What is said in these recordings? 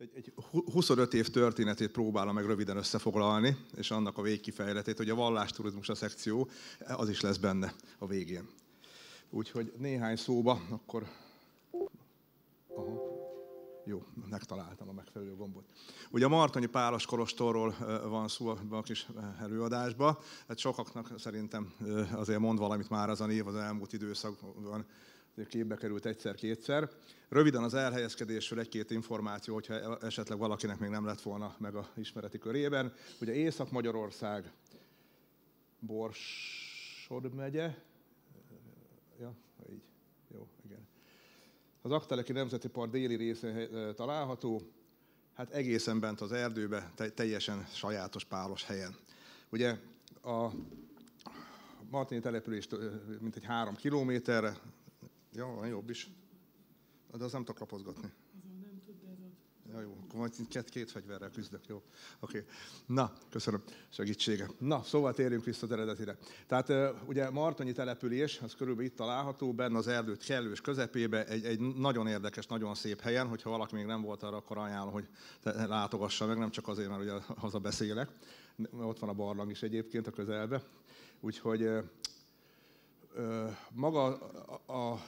egy, egy 25 év történetét próbálom meg röviden összefoglalni, és annak a végkifejletét, hogy a vallásturizmus a szekció, az is lesz benne a végén. Úgyhogy néhány szóba, akkor... Aha. Jó, megtaláltam a megfelelő gombot. Ugye a Martonyi Pálos Kolostorról van szó a kis előadásban. Hát sokaknak szerintem azért mond valamit már az a név az elmúlt időszakban képbe került egyszer-kétszer. Röviden az elhelyezkedésről egy-két információ, hogyha esetleg valakinek még nem lett volna meg a ismereti körében. Ugye Észak-Magyarország, Borsod megye, ja, így, jó, igen. Az Akteleki Nemzeti Park déli részén eh, található, hát egészen bent az erdőbe, teljesen sajátos páros helyen. Ugye a Martini mint eh, mintegy három kilométerre, Ja, van jobb is. De az nem tudok lapozgatni. nem Ja, jó, akkor majd két, két fegyverrel küzdök, jó? Oké. Okay. Na, köszönöm segítsége. Na, szóval térjünk vissza az eredetire. Tehát ugye Martonyi település, az körülbelül itt található, benne az erdőt kellős közepébe, egy, egy nagyon érdekes, nagyon szép helyen, hogyha valaki még nem volt arra, akkor ajánlom, hogy látogassa meg, nem csak azért, mert ugye haza beszélek. Ott van a barlang is egyébként a közelbe. Úgyhogy ö, maga a, a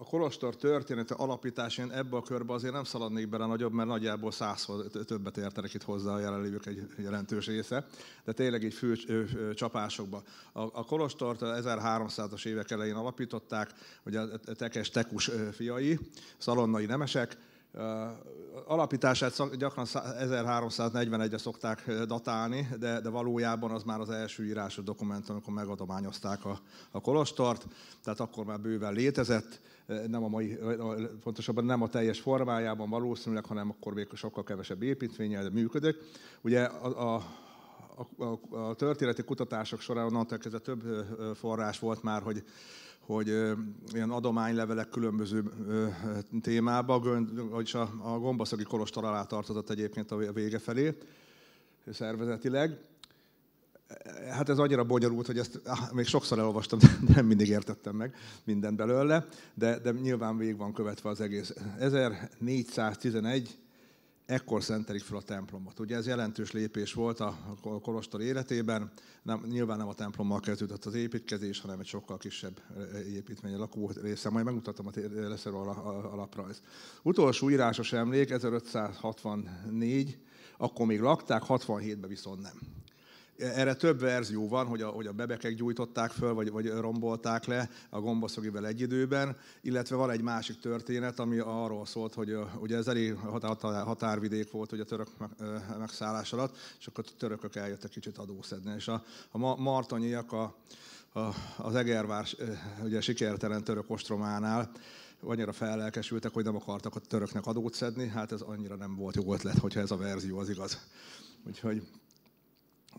a Kolostor története alapításán ebbe a körbe azért nem szaladnék bele nagyobb, mert nagyjából százhoz többet értenek itt hozzá a jelenlévők egy jelentős része, de tényleg egy fő csapásokba. A, a Kolostort 1300-as évek elején alapították, ugye a tekes tekus fiai, szalonnai nemesek, Alapítását gyakran 1341-re szokták datálni, de, de valójában az már az első írásos dokumentum, amikor megadományozták a, a kolostort, tehát akkor már bőven létezett, nem a mai, pontosabban nem a teljes formájában valószínűleg, hanem akkor még sokkal kevesebb építménye, de működik. Ugye a, a, a, a, a történeti kutatások során onnantól kezdve több forrás volt már, hogy hogy ilyen adománylevelek különböző témában, vagyis a, a gombaszagi kolostor alá tartozott egyébként a vége felé szervezetileg. Hát ez annyira bonyolult, hogy ezt még sokszor elolvastam, de nem mindig értettem meg mindent belőle, de, de nyilván végig van követve az egész. 1411 ekkor szentelik fel a templomot. Ugye ez jelentős lépés volt a kolostor életében, nem, nyilván nem a templommal kezdődött az építkezés, hanem egy sokkal kisebb e, e, építmény a lakó része. Majd megmutatom, a lesz alaprajz. Utolsó írásos emlék 1564, akkor még lakták, 67-ben viszont nem. Erre több verzió van, hogy a, hogy a bebekek gyújtották föl, vagy, vagy rombolták le a gombaszogivel egy időben, illetve van egy másik történet, ami arról szólt, hogy ugye ez elég határvidék volt hogy a török megszállás alatt, és akkor a törökök eljöttek kicsit adószedni. És a, a martonyiak a, a, az Egervár ugye sikertelen török ostrománál annyira fellelkesültek, hogy nem akartak a töröknek adót szedni, hát ez annyira nem volt jó ötlet, hogyha ez a verzió az igaz. Úgyhogy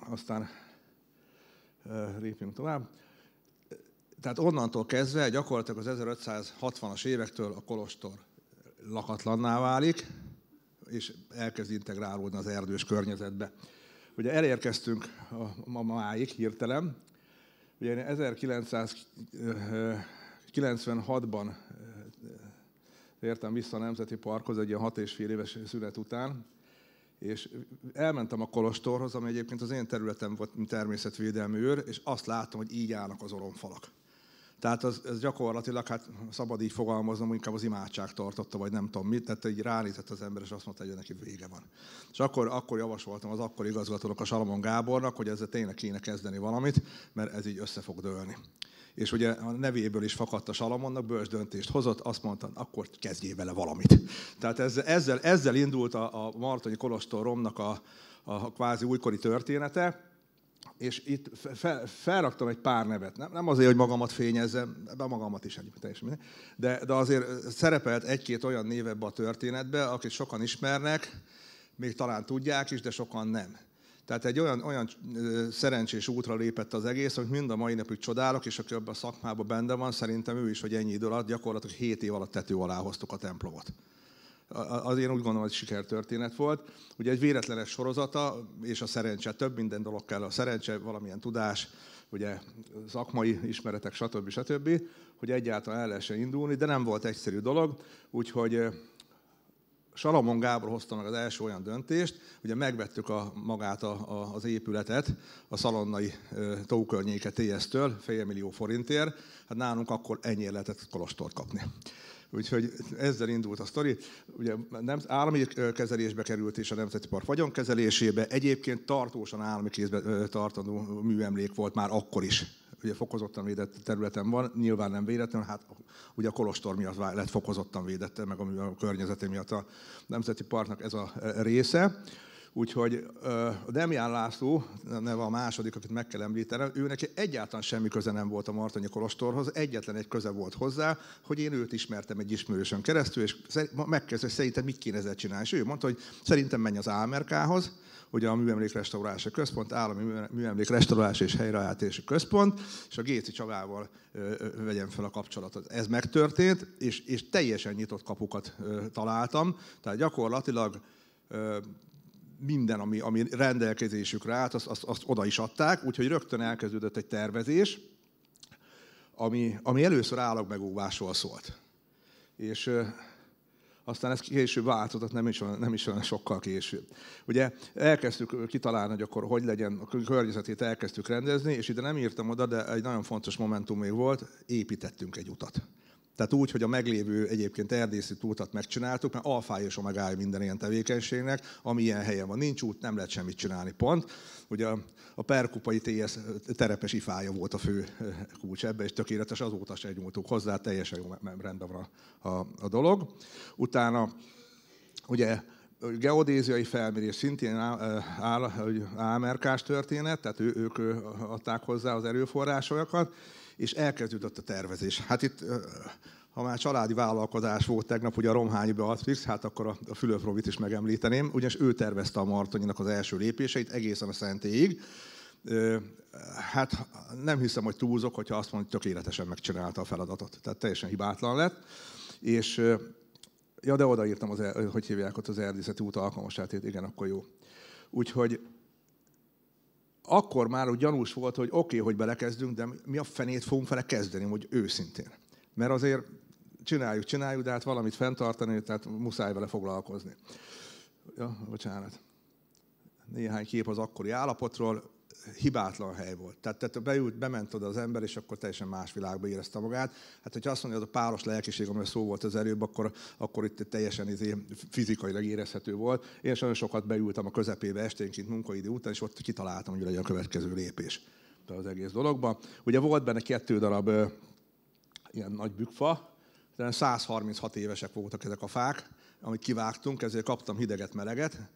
aztán lépjünk tovább. Tehát onnantól kezdve gyakorlatilag az 1560-as évektől a kolostor lakatlanná válik, és elkezd integrálódni az erdős környezetbe. Ugye elérkeztünk a ma máig hirtelen. Ugye én 1996-ban értem vissza a Nemzeti Parkhoz egy ilyen hat és fél éves szünet után, és elmentem a Kolostorhoz, ami egyébként az én területem volt, mint természetvédelmi őr, és azt látom, hogy így állnak az oromfalak. Tehát az, ez gyakorlatilag, hát szabad így fogalmaznom, inkább az imádság tartotta, vagy nem tudom mit, tehát így ránézett az ember, és azt mondta, hogy neki vége van. És akkor, akkor javasoltam az akkor igazgatónak, a Salamon Gábornak, hogy ezzel tényleg kéne kezdeni valamit, mert ez így össze fog dőlni és ugye a nevéből is fakadt a Salamonnak, bölcs döntést hozott, azt mondta, akkor kezdjél vele valamit. Tehát ezzel, ezzel, ezzel indult a, a Martonyi Kolostor Romnak a, a kvázi újkori története, és itt fel, felraktam egy pár nevet. Nem, nem azért, hogy magamat fényezzem, de magamat is egyébként teljesen minden. De, de azért szerepelt egy-két olyan név ebbe a történetbe, akit sokan ismernek, még talán tudják is, de sokan nem. Tehát egy olyan, olyan szerencsés útra lépett az egész, hogy mind a mai napig csodálok, és aki ebben a szakmában benne van, szerintem ő is, hogy ennyi idő alatt, gyakorlatilag 7 év alatt tető alá hoztuk a templomot. Az én úgy gondolom, hogy sikertörténet volt. Ugye egy véletlenes sorozata, és a szerencse, több minden dolog kell, a szerencse, valamilyen tudás, ugye szakmai ismeretek, stb. stb., hogy egyáltalán el lehessen indulni, de nem volt egyszerű dolog, úgyhogy Salamon Gábor hozta meg az első olyan döntést, ugye megvettük a, magát a, a, az épületet, a szalonnai e, tókörnyéke TS-től, fél millió forintért, hát nálunk akkor ennyi lehetett kolostort kapni. Úgyhogy ezzel indult a sztori. Ugye nem, állami kezelésbe került és a Nemzeti Park vagyonkezelésébe. Egyébként tartósan állami kézbe tartanó műemlék volt már akkor is ugye fokozottan védett területen van, nyilván nem véletlenül, hát ugye a Kolostor miatt lett fokozottan védett, meg a, a miatt a Nemzeti Parknak ez a e, része. Úgyhogy a Demián László, neve a második, akit meg kell említenem, ő neki egyáltalán semmi köze nem volt a Martonyi Kolostorhoz, egyetlen egy köze volt hozzá, hogy én őt ismertem egy ismerősön keresztül, és megkezdte, hogy szerintem mit kéne ezzel csinálni. És ő mondta, hogy szerintem menj az Ámerkához, hogy a Műemlék Központ, Állami Műemlék Restaurálási és Helyreállítási Központ, és a Géci Csavával vegyem fel a kapcsolatot. Ez megtörtént, és, és teljesen nyitott kapukat találtam, tehát gyakorlatilag minden, ami, ami rendelkezésükre állt, azt, azt, azt oda is adták, úgyhogy rögtön elkezdődött egy tervezés, ami, ami először állagmegóvásról szólt. És aztán ez később változott, nem is, olyan, nem is olyan sokkal később. Ugye elkezdtük kitalálni, hogy akkor hogy legyen, a környezetét elkezdtük rendezni, és ide nem írtam oda, de egy nagyon fontos momentum még volt, építettünk egy utat. Tehát úgy, hogy a meglévő egyébként erdészi túltat megcsináltuk, mert alfája és omegája minden ilyen tevékenységnek, ami ilyen helyen van. Nincs út, nem lehet semmit csinálni, pont. Ugye a, perkupai TS terepes ifája volt a fő eh, kulcs ebbe, és tökéletes azóta se nyúltuk hozzá, teljesen jó rendben van a, a, a dolog. Utána ugye geodéziai felmérés szintén eh, áll, áll, áll történet, tehát ő, ők eh, adták hozzá az erőforrásokat, és elkezdődött a tervezés. Hát itt, ha már családi vállalkozás volt tegnap, ugye a Romhányi Beatrix, hát akkor a, a Fülöp Robit is megemlíteném, ugyanis ő tervezte a Martonyinak az első lépéseit egészen a szentélyig. Hát nem hiszem, hogy túlzok, hogyha azt mondjuk, hogy tökéletesen megcsinálta a feladatot. Tehát teljesen hibátlan lett. És Ja, de odaírtam, az, hogy hívják ott az erdészeti út alkalmasátét, igen, akkor jó. Úgyhogy akkor már úgy gyanús volt, hogy oké, okay, hogy belekezdünk, de mi a fenét fogunk vele kezdeni, hogy őszintén. Mert azért csináljuk, csináljuk, de hát valamit fenntartani, tehát muszáj vele foglalkozni. Ja, bocsánat. Néhány kép az akkori állapotról hibátlan hely volt. Tehát, tehát bejut, bement oda az ember, és akkor teljesen más világba érezte magát. Hát, hogyha azt mondja, hogy a páros lelkiség, amely szó volt az erőbb, akkor, akkor itt teljesen izé, fizikailag érezhető volt. Én nagyon sokat beültem a közepébe esténként munkaidő után, és ott kitaláltam, hogy legyen a következő lépés az egész dologban. Ugye volt benne kettő darab ö, ilyen nagy bükfa, 136 évesek voltak ezek a fák, amit kivágtunk, ezért kaptam hideget, meleget,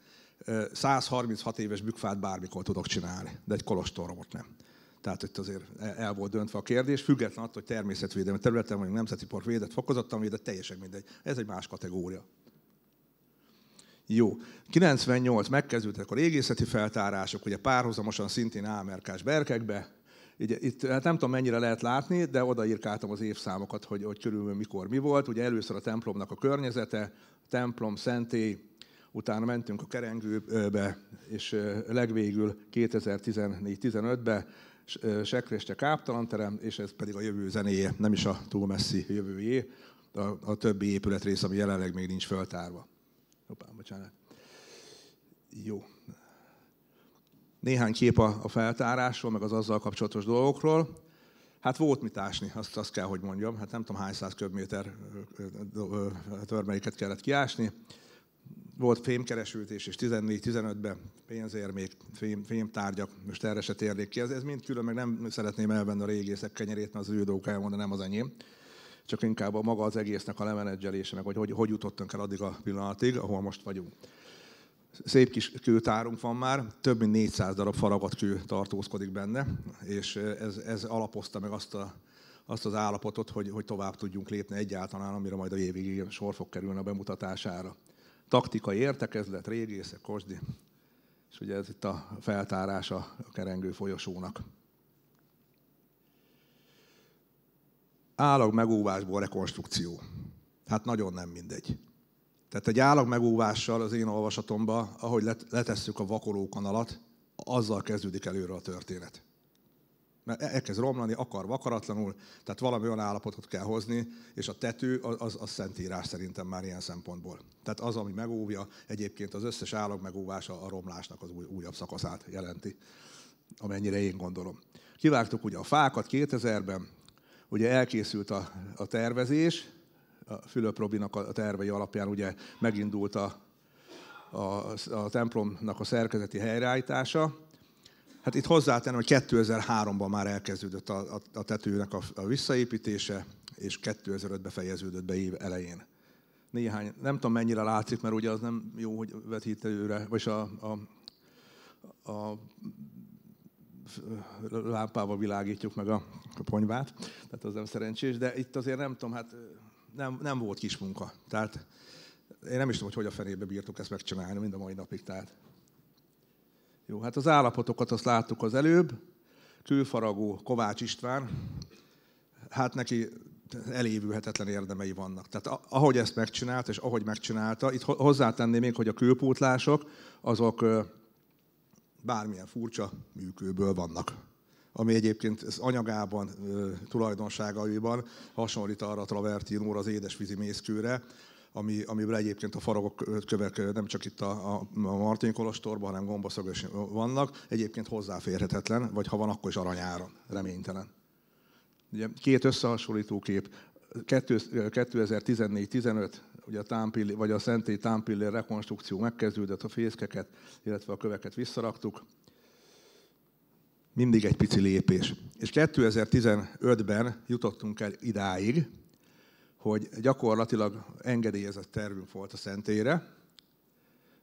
136 éves bükfát bármikor tudok csinálni, de egy kolostoromot nem. Tehát itt azért e, el volt döntve a kérdés, független attól, hogy természetvédelmi területen vagyunk, nemzeti park védett, fokozottan védett, teljesen mindegy. Ez egy más kategória. Jó. 98 megkezdődtek a régészeti feltárások, ugye párhuzamosan szintén ámerkás berkekbe. Ugye, itt, hát nem tudom mennyire lehet látni, de odaírkáltam az évszámokat, hogy, hogy körülbelül mikor mi volt. Ugye először a templomnak a környezete, templom, szentély, utána mentünk a kerengőbe, és legvégül 2014-15-be Sekreste Káptalanterem, és ez pedig a jövő zenéje, nem is a túl messzi jövőjé, a, a többi épületrész, ami jelenleg még nincs föltárva. Hoppá, bocsánat. Jó. Néhány kép a, a feltárásról, meg az azzal kapcsolatos dolgokról. Hát volt mit ásni, azt, azt kell, hogy mondjam. Hát nem tudom hány száz köbméter törmeiket hát kellett kiásni volt fémkeresültés is 14-15-ben, pénzérmék, fém, fémtárgyak, most erre se térnék ki. Ez, ez mind külön, meg nem szeretném elvenni a régészek kenyerét, mert az ő dolgok de nem az enyém. Csak inkább a maga az egésznek a lemenedzselése, meg hogy, hogy hogy jutottunk el addig a pillanatig, ahol most vagyunk. Szép kis kőtárunk van már, több mint 400 darab faragott kő tartózkodik benne, és ez, ez alapozta meg azt a azt az állapotot, hogy, hogy tovább tudjunk lépni egyáltalán, amire majd a évig sor fog kerülni a bemutatására taktikai értekezlet, régészek, kosdi. És ugye ez itt a feltárása a kerengő folyosónak. Állag megóvásból rekonstrukció. Hát nagyon nem mindegy. Tehát egy állag megóvással az én olvasatomban, ahogy letesszük a vakolókanalat, azzal kezdődik előre a történet. Mert e-, elkezd romlani, akar vakaratlanul, tehát valami olyan állapotot kell hozni, és a tető az, az szentírás szerintem már ilyen szempontból. Tehát az, ami megóvja, egyébként az összes állag megóvása a romlásnak az új, újabb szakaszát jelenti, amennyire én gondolom. Kivágtuk ugye a fákat 2000-ben, ugye elkészült a, a tervezés, a Fülöp Robinak a tervei alapján ugye megindult a, a, a templomnak a szerkezeti helyreállítása, Hát itt hozzátenem, hogy 2003-ban már elkezdődött a, a, a tetőnek a, a visszaépítése, és 2005-ben fejeződött be év elején. Néhány, nem tudom mennyire látszik, mert ugye az nem jó, hogy vetítőre, vagy a, a, a lámpával világítjuk meg a, a ponyvát, tehát az nem szerencsés, de itt azért nem tudom, hát nem, nem volt kis munka. Tehát én nem is tudom, hogy hogy a fenébe bírtuk ezt megcsinálni mind a mai napig. Tehát jó, hát az állapotokat azt láttuk az előbb. külfaragó Kovács István, hát neki elévülhetetlen érdemei vannak. Tehát ahogy ezt megcsinálta, és ahogy megcsinálta, itt hozzátenném még, hogy a külpótlások azok bármilyen furcsa műkőből vannak ami egyébként az anyagában, tulajdonságaiban hasonlít arra a travertinóra, az édesvízi mészkőre, ami, amiből egyébként a faragok kövek nem csak itt a, a, Martin Kolostorban, hanem gombaszögös vannak, egyébként hozzáférhetetlen, vagy ha van, akkor is aranyára, reménytelen. Ugye két összehasonlító kép, 2014-15, ugye a, támpill, vagy a szentély támpillér rekonstrukció megkezdődött, a fészkeket, illetve a köveket visszaraktuk. Mindig egy pici lépés. És 2015-ben jutottunk el idáig, hogy gyakorlatilag engedélyezett tervünk volt a szentére,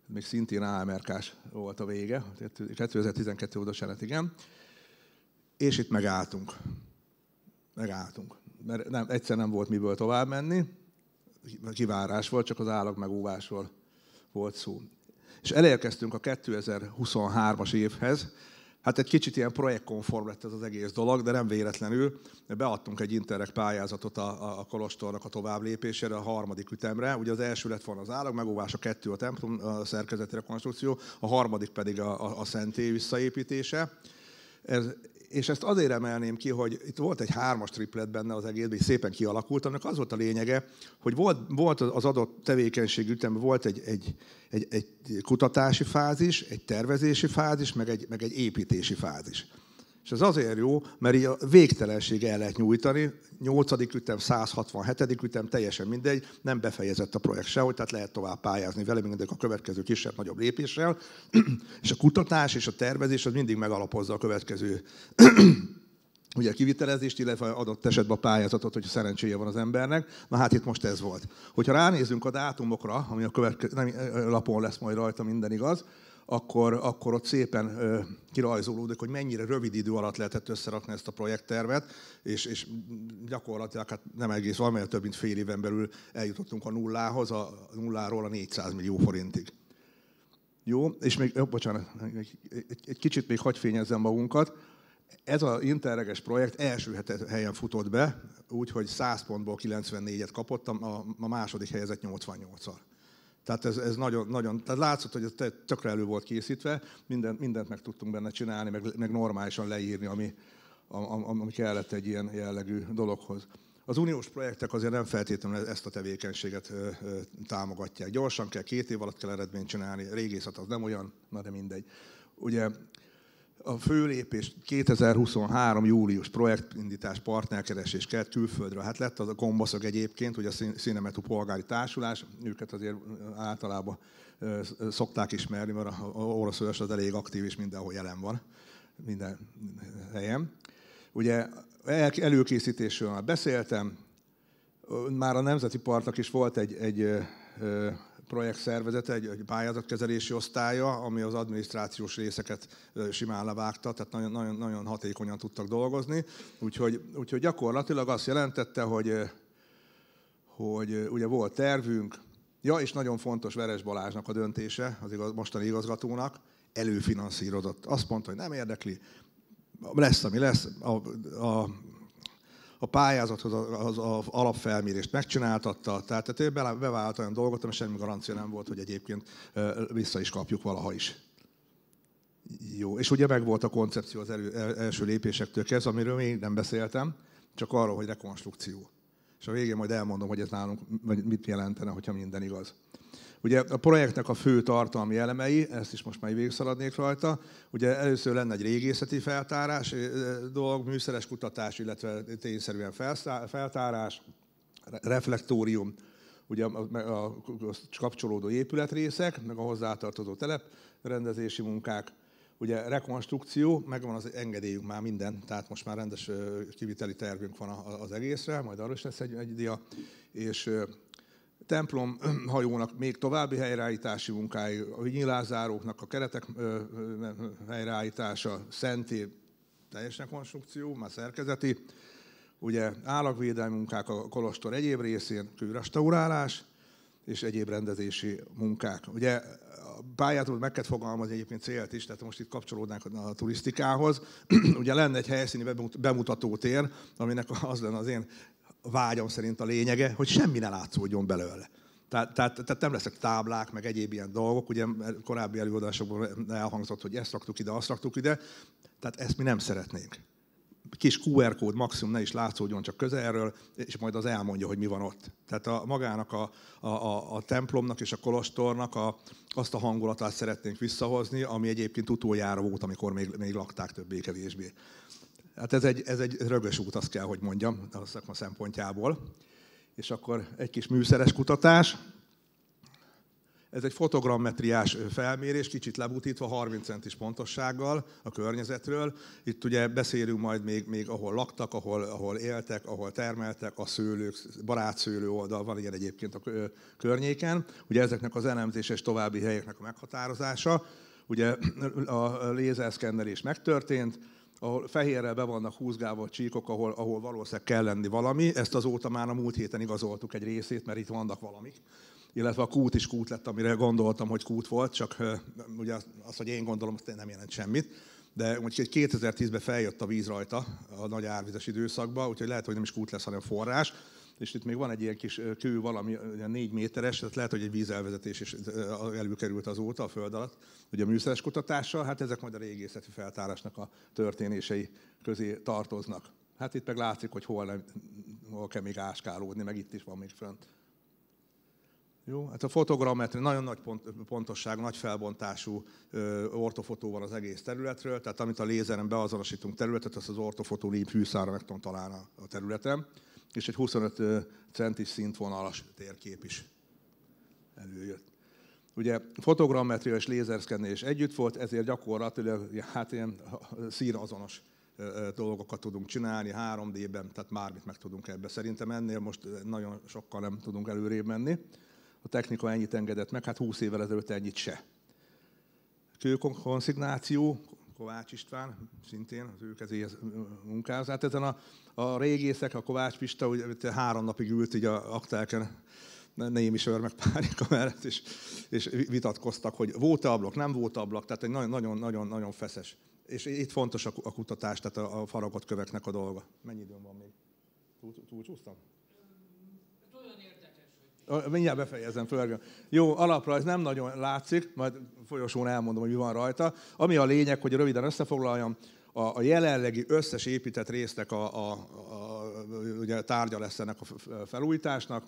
még szintén AMRK-s volt a vége, 2012 óta lett, igen, és itt megálltunk. Megálltunk, mert nem, egyszer nem volt miből tovább menni, kivárás volt, csak az állag megóvásról volt szó. És elérkeztünk a 2023-as évhez, Hát egy kicsit ilyen projektkonform lett ez az egész dolog, de nem véletlenül. Beadtunk egy interreg pályázatot a, a kolostornak a tovább lépésére, a harmadik ütemre. Ugye az első lett volna az állag, megóvás a kettő a templom a szerkezeti rekonstrukció, a harmadik pedig a, a, a szentély visszaépítése. Ez és ezt azért emelném ki, hogy itt volt egy hármas triplet benne az egészben, és szépen kialakult, annak az volt a lényege, hogy volt, volt az adott tevékenység ütemben, volt egy, egy, egy, egy kutatási fázis, egy tervezési fázis, meg egy, meg egy építési fázis. És ez azért jó, mert így a végtelenség el lehet nyújtani. 8. ütem, 167. ütem, teljesen mindegy, nem befejezett a projekt sehogy, tehát lehet tovább pályázni vele, mindegy a következő kisebb-nagyobb lépéssel. és a kutatás és a tervezés az mindig megalapozza a következő ugye kivitelezést, illetve adott esetben a pályázatot, hogyha szerencséje van az embernek. Na hát itt most ez volt. Hogyha ránézünk a dátumokra, ami a következő lapon lesz majd rajta, minden igaz, akkor, akkor ott szépen kirajzolódik, hogy mennyire rövid idő alatt lehetett összerakni ezt a projekttervet, és, és gyakorlatilag hát nem egész, valamelyik több mint fél éven belül eljutottunk a nullához, a nulláról a 400 millió forintig. Jó, és még, jó, bocsánat, egy, egy, egy kicsit még hagyfényezzem magunkat. Ez az interreges projekt első helyen futott be, úgyhogy 100 pontból 94-et kapottam, a, a második helyezett 88-al. Tehát ez, ez nagyon, nagyon, tehát látszott, hogy ez tökre elő volt készítve, minden, mindent meg tudtunk benne csinálni, meg, meg normálisan leírni, ami, am, ami kellett egy ilyen jellegű dologhoz. Az uniós projektek azért nem feltétlenül ezt a tevékenységet ö, ö, támogatják. Gyorsan kell, két év alatt kell eredményt csinálni, régészet hát az nem olyan, na de mindegy. Ugye a főlépés 2023. július projektindítás partnerkeresés kell külföldre. Hát lett az a gombaszok egyébként, hogy a Színemetú Polgári Társulás, őket azért általában szokták ismerni, mert a orosz az elég aktív és mindenhol jelen van, minden helyen. Ugye előkészítésről már beszéltem, már a Nemzeti Partnak is volt egy, egy projektszervezete, egy, egy pályázatkezelési osztálya, ami az adminisztrációs részeket simán levágta, tehát nagyon, nagyon, nagyon hatékonyan tudtak dolgozni. Úgyhogy, úgyhogy gyakorlatilag azt jelentette, hogy, hogy ugye volt tervünk, ja, és nagyon fontos Veres Balázsnak a döntése, az igaz, mostani igazgatónak, előfinanszírozott. Azt mondta, hogy nem érdekli, lesz, ami lesz, a, a a pályázathoz az, az alapfelmérést megcsináltatta, tehát, tehát ő bevált olyan dolgot, ami semmi garancia nem volt, hogy egyébként vissza is kapjuk valaha is. Jó, és ugye volt a koncepció az elő, e, első lépésektől kezd, amiről még nem beszéltem, csak arról, hogy rekonstrukció. És a végén majd elmondom, hogy ez nálunk, mit jelentene, hogyha minden igaz. Ugye a projektnek a fő tartalmi elemei, ezt is most már végigszaladnék rajta, ugye először lenne egy régészeti feltárás dolog, műszeres kutatás, illetve tényszerűen feltárás, reflektórium, ugye a, a kapcsolódó épületrészek, meg a hozzátartozó rendezési munkák, ugye rekonstrukció, megvan az engedélyünk már minden, tehát most már rendes kiviteli tervünk van az egészre, majd arról is lesz egy, egy dia, és templom hajónak még további helyreállítási munkái, a nyilázáróknak a keretek helyreállítása, szenti teljesen konstrukció, már szerkezeti, ugye állagvédelmi munkák a kolostor egyéb részén, kőrestaurálás és egyéb rendezési munkák. Ugye a pályától meg kell fogalmazni egyébként célt is, tehát most itt kapcsolódnánk a turisztikához. ugye lenne egy helyszíni bemutató tér, aminek az lenne az én vágyam szerint a lényege, hogy semmi ne látszódjon belőle. Tehát, tehát, tehát nem lesznek táblák, meg egyéb ilyen dolgok. Ugye korábbi előadásokban elhangzott, hogy ezt raktuk ide, azt raktuk ide. Tehát ezt mi nem szeretnénk. Kis QR kód maximum ne is látszódjon csak közelről, és majd az elmondja, hogy mi van ott. Tehát a, magának a, a, a, a templomnak és a kolostornak a, azt a hangulatát szeretnénk visszahozni, ami egyébként utoljára volt, amikor még, még lakták többé-kevésbé. Hát ez egy, ez egy rögös út, azt kell, hogy mondjam, a szakma szempontjából. És akkor egy kis műszeres kutatás. Ez egy fotogrammetriás felmérés, kicsit lebutítva, 30 centis pontossággal a környezetről. Itt ugye beszélünk majd még, még ahol laktak, ahol, ahol éltek, ahol termeltek, a szőlők, barátszőlő oldal van ilyen egyébként a környéken. Ugye ezeknek az elemzés és további helyeknek a meghatározása. Ugye a lézerszkennelés megtörtént, ahol fehérrel be vannak húzgálva a csíkok, ahol, ahol valószínűleg kell lenni valami. Ezt azóta már a múlt héten igazoltuk egy részét, mert itt vannak valamik illetve a kút is kút lett, amire gondoltam, hogy kút volt, csak ugye az, hogy én gondolom, azt nem jelent semmit. De úgyhogy 2010-ben feljött a víz rajta a nagy árvizes időszakban, úgyhogy lehet, hogy nem is kút lesz, hanem forrás és itt még van egy ilyen kis kő, valami négy méteres, tehát lehet, hogy egy vízelvezetés is előkerült azóta a föld alatt, ugye a műszeres kutatással, hát ezek majd a régészeti feltárásnak a történései közé tartoznak. Hát itt meg látszik, hogy hol, nem, hol kell még áskálódni, meg itt is van még fönt. Jó, hát a fotogrammetri nagyon nagy pont, pontosság, nagy felbontású ö, ortofotó van az egész területről, tehát amit a lézeren beazonosítunk területet, azt az ortofotó fűszára meg tudom találni a területen és egy 25 centis szintvonalas térkép is előjött. Ugye fotogrammetria és lézerszkennés együtt volt, ezért gyakorlatilag hát ilyen színazonos dolgokat tudunk csinálni 3D-ben, tehát mármit meg tudunk ebbe. Szerintem ennél most nagyon sokkal nem tudunk előrébb menni. A technika ennyit engedett meg, hát 20 évvel ezelőtt ennyit se. Kőkonszignáció, Kovács István, szintén az ő kezéhez munkáz. Hát ezen a, a régészek, a Kovács Pista, ugye három napig ült így a aktáken, Némi Sör meg Párika mellett, és, és vitatkoztak, hogy volt-e ablak, nem volt ablak, tehát egy nagyon-nagyon-nagyon feszes. És itt fontos a kutatás, tehát a faragott köveknek a dolga. Mennyi időm van még? Túl, túlcsúsztam? Túl Mindjárt befejezem, fölörgöm. Jó, alapra ez nem nagyon látszik, majd folyosón elmondom, hogy mi van rajta. Ami a lényeg, hogy röviden összefoglaljam, a, a jelenlegi összes épített résznek a, a, a, ugye tárgya lesz ennek a felújításnak,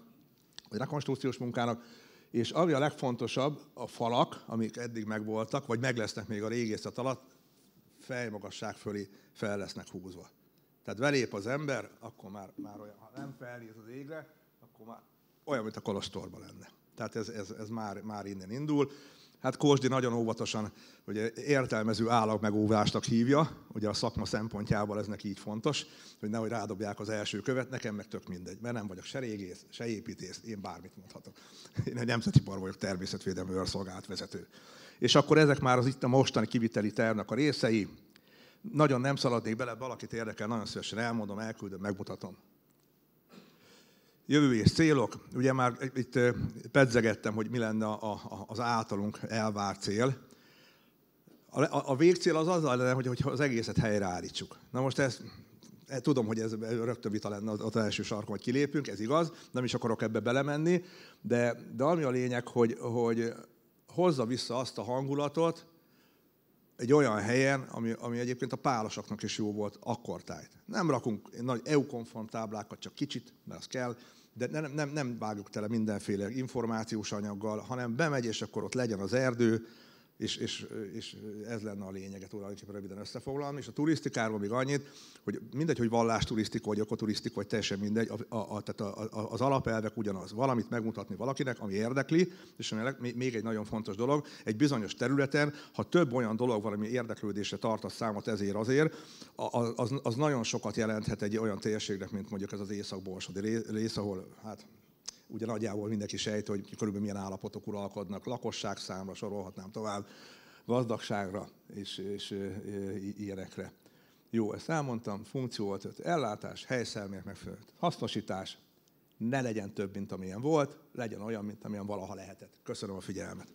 vagy rekonstrukciós munkának, és ami a legfontosabb, a falak, amik eddig megvoltak, vagy meg lesznek még a régészet alatt, fejmagasság fölé fel lesznek húzva. Tehát velép az ember, akkor már, már olyan, ha nem felnéz az égre, akkor már olyan, mint a kolostorban lenne. Tehát ez, ez, ez már, már innen indul. Hát Kósdi nagyon óvatosan ugye értelmező állagmegóvásnak hívja, ugye a szakma szempontjából ez neki így fontos, hogy nehogy rádobják az első követ, nekem meg tök mindegy, mert nem vagyok se régész, se építész, én bármit mondhatok. Én egy nemzeti par vagyok természetvédelmi őrszolgált vezető. És akkor ezek már az itt a mostani kiviteli tervnek a részei. Nagyon nem szaladnék bele, valakit érdekel, nagyon szívesen elmondom, elküldöm, megmutatom jövői célok. Ugye már itt pedzegettem, hogy mi lenne a, a, az általunk elvárt cél. A, a, a végcél az az lenne, hogy, hogy az egészet helyreállítsuk. Na most ezt e, tudom, hogy ez rögtön vita lenne az első sarkon, hogy kilépünk, ez igaz, nem is akarok ebbe belemenni, de, de ami a lényeg, hogy, hogy hozza vissza azt a hangulatot egy olyan helyen, ami, ami egyébként a pálosaknak is jó volt akkortájt. Nem rakunk nagy EU-konform táblákat, csak kicsit, mert az kell, de nem, nem, nem vágjuk tele mindenféle információs anyaggal, hanem bemegy, és akkor ott legyen az erdő, és, és, és ez lenne a lényege tulajdonképpen röviden összefoglalni. És a turisztikáról még annyit, hogy mindegy, hogy vallás turisztika, vagy okoturisztika, vagy teljesen mindegy, a, a, tehát a, a, az alapelvek ugyanaz. Valamit megmutatni valakinek, ami érdekli, és még egy nagyon fontos dolog, egy bizonyos területen, ha több olyan dolog valami érdeklődésre tart a számot ezért azért, az, az nagyon sokat jelenthet egy olyan térségnek, mint mondjuk ez az észak rész, ahol hát ugye nagyjából mindenki sejt, hogy körülbelül milyen állapotok uralkodnak, lakosság számra sorolhatnám tovább, gazdagságra és, és, i, ilyenekre. Jó, ezt elmondtam, funkció ötöt, ellátás, helyszermények megfelelőt, hasznosítás, ne legyen több, mint amilyen volt, legyen olyan, mint amilyen valaha lehetett. Köszönöm a figyelmet.